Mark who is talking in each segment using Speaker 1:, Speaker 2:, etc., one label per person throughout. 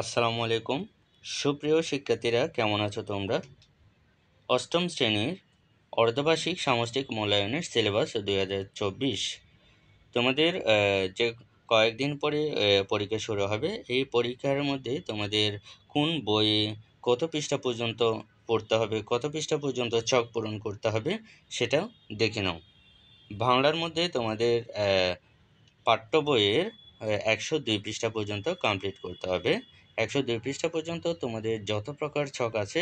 Speaker 1: আসসালামু আলাইকুম সুপ্রিয় শিক্ষার্থীরা কেমন আছো তোমরা অষ্টম শ্রেণীর অর্ধবার্ষিক সামষ্টিক মূল্যায়নের সিলেবাস দুই তোমাদের যে কয়েকদিন পরে পরীক্ষা শুরু হবে এই পরীক্ষার মধ্যে তোমাদের কোন বইয়ে কত পৃষ্ঠা পর্যন্ত পড়তে হবে কত পৃষ্ঠা পর্যন্ত চক পূরণ করতে হবে সেটা দেখে নাও বাংলার মধ্যে তোমাদের পাঠ্য বইয়ের একশো দুই পৃষ্ঠা পর্যন্ত কমপ্লিট করতে হবে একশো দুই পৃষ্ঠা পর্যন্ত তোমাদের যত প্রকার ছক আছে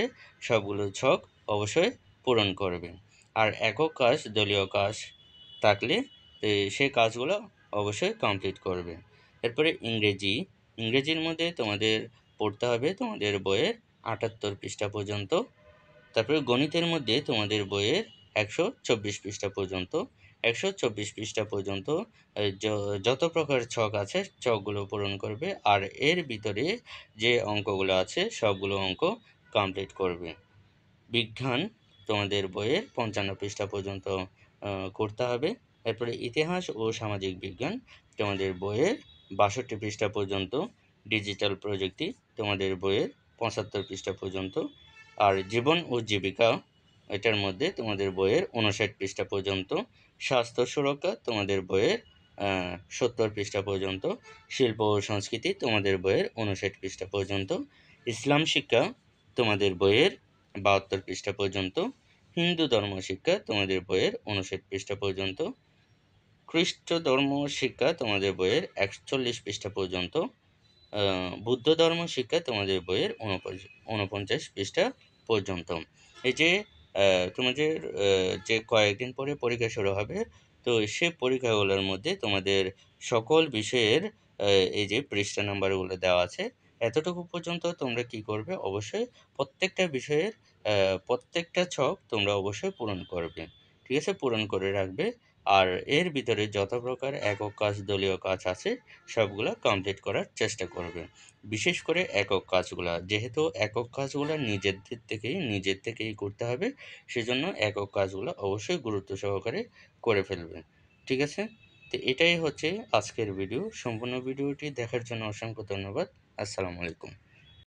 Speaker 1: সবগুলো ছক অবশ্যই পূরণ করবে আর একক কাজ দলীয় কাজ থাকলে সে কাজগুলো অবশ্যই কমপ্লিট করবে এরপরে ইংরেজি ইংরেজির মধ্যে তোমাদের পড়তে হবে তোমাদের বইয়ের আটাত্তর পৃষ্ঠা পর্যন্ত তারপরে গণিতের মধ্যে তোমাদের বইয়ের একশো চব্বিশ পৃষ্ঠা পর্যন্ত একশো চব্বিশ পৃষ্ঠা পর্যন্ত যত প্রকার ছক আছে ছকগুলো পূরণ করবে আর এর ভিতরে যে অঙ্কগুলো আছে সবগুলো অঙ্ক কমপ্লিট করবে বিজ্ঞান তোমাদের বইয়ের পঞ্চান্ন পৃষ্ঠা পর্যন্ত করতে হবে এরপরে ইতিহাস ও সামাজিক বিজ্ঞান তোমাদের বইয়ের বাষট্টি পৃষ্ঠা পর্যন্ত ডিজিটাল প্রযুক্তি তোমাদের বইয়ের পঁচাত্তর পৃষ্ঠা পর্যন্ত আর জীবন ও জীবিকা এটার মধ্যে তোমাদের বইয়ের উনষাট পৃষ্ঠা পর্যন্ত স্বাস্থ্য সুরক্ষা তোমাদের বইয়ের সত্তর পৃষ্ঠা পর্যন্ত শিল্প ও সংস্কৃতি তোমাদের বইয়ের উনষাট পৃষ্ঠা পর্যন্ত ইসলাম শিক্ষা তোমাদের বইয়ের বাহাত্তর পৃষ্ঠা পর্যন্ত হিন্দু ধর্ম শিক্ষা তোমাদের বইয়ের উনষাট পৃষ্ঠা পর্যন্ত খ্রিস্ট ধর্ম শিক্ষা তোমাদের বইয়ের একচল্লিশ পৃষ্ঠা পর্যন্ত বুদ্ধ ধর্ম শিক্ষা তোমাদের বইয়ের উনপঞ্চাশ পৃষ্ঠা পর্যন্ত এই যে তোমাদের যে কয়েকদিন পরে পরীক্ষা শুরু হবে তো সে পরীক্ষাগুলোর মধ্যে তোমাদের সকল বিষয়ের এই যে পৃষ্ঠা নাম্বারগুলো দেওয়া আছে এতটুকু পর্যন্ত তোমরা কি করবে অবশ্যই প্রত্যেকটা বিষয়ের প্রত্যেকটা ছক তোমরা অবশ্যই পূরণ করবে ঠিক আছে পূরণ করে রাখবে আর এর ভিতরে যত প্রকার একক কাজ দলীয় কাজ আছে সবগুলো কমপ্লিট করার চেষ্টা করবেন বিশেষ করে একক কাজগুলো যেহেতু একক কাজগুলো নিজের দিক থেকেই নিজের থেকেই করতে হবে সেজন্য একক কাজগুলো অবশ্যই গুরুত্ব সহকারে করে ফেলবেন ঠিক আছে তো এটাই হচ্ছে আজকের ভিডিও সম্পূর্ণ ভিডিওটি দেখার জন্য অসংখ্য ধন্যবাদ আসসালামু আলাইকুম